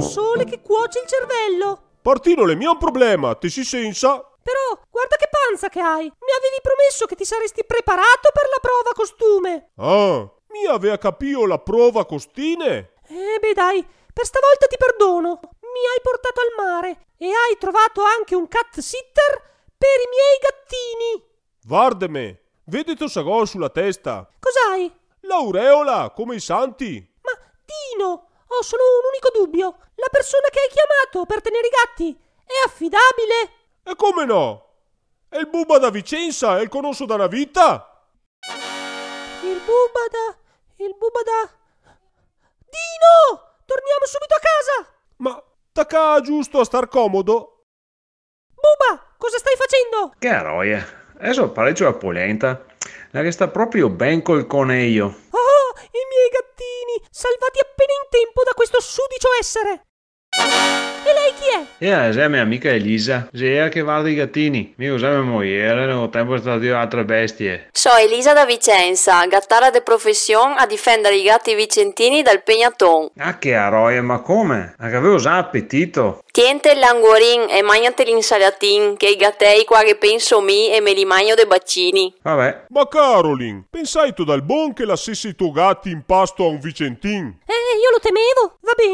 raggio sole che cuoce il cervello. Partino, le mie ha un problema, ti si sensa? Però, guarda che panza che hai! Mi avevi promesso che ti saresti preparato per la prova costume! Ah, mi aveva capito la prova costine? Eh beh dai, per stavolta ti perdono. Mi hai portato al mare e hai trovato anche un cat sitter per i miei gattini. Guardame, vedi tu sagò sulla testa. Cos'hai? L'aureola, come i santi. Ma Dino, ho solo un unico dubbio. La persona che hai chiamato per tenere i gatti è affidabile? E come no? È il Bubba da Vicenza, è il conosco da una vita. Il Bubba da... il Bubba da... Dino! Torniamo subito a casa! Ma tacca giusto a star comodo? Bubba, cosa stai facendo? Che eroe, adesso pareggio la polenta. La resta proprio ben col coneglio appena in tempo da questo sudicio essere. E lei chi è? E lei è mia amica Elisa, Sì, Zea che vado i gattini. Mi usa mia moglie, erano tempo stati altre bestie. So Elisa da Vicenza, gattara de profession a difendere i gatti vicentini dal pegnaton. Ah che aroia, ma come? Ma che avevo già appetito. Tiente l'anguorin e mangiate l'insalatin, che i gattei qua che penso mi e me li mangio dei bacini. Vabbè. Ma Carolin, pensai tu dal buon che lascissi i tuoi gatti in pasto a un vicentin? Eh, io lo temevo.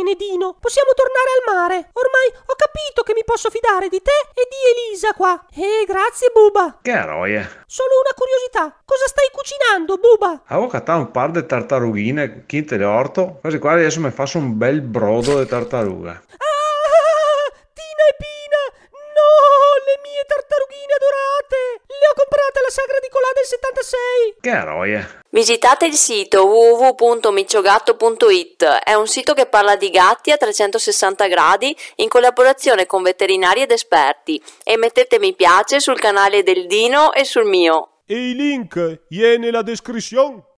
Benedino, possiamo tornare al mare. Ormai ho capito che mi posso fidare di te e di Elisa qua. E grazie, Buba. Che eroe. Solo una curiosità. Cosa stai cucinando, Buba? Avevo cattato un par di tartarughine, chinte le orto. Quasi quasi adesso mi faccio un bel brodo di tartarughe. Ah, sagra di Colà del 76. Che aroia. Visitate il sito www.micciogatto.it, è un sito che parla di gatti a 360 gradi in collaborazione con veterinari ed esperti e mettete mi piace sul canale del Dino e sul mio. E i link, è nella descrizione.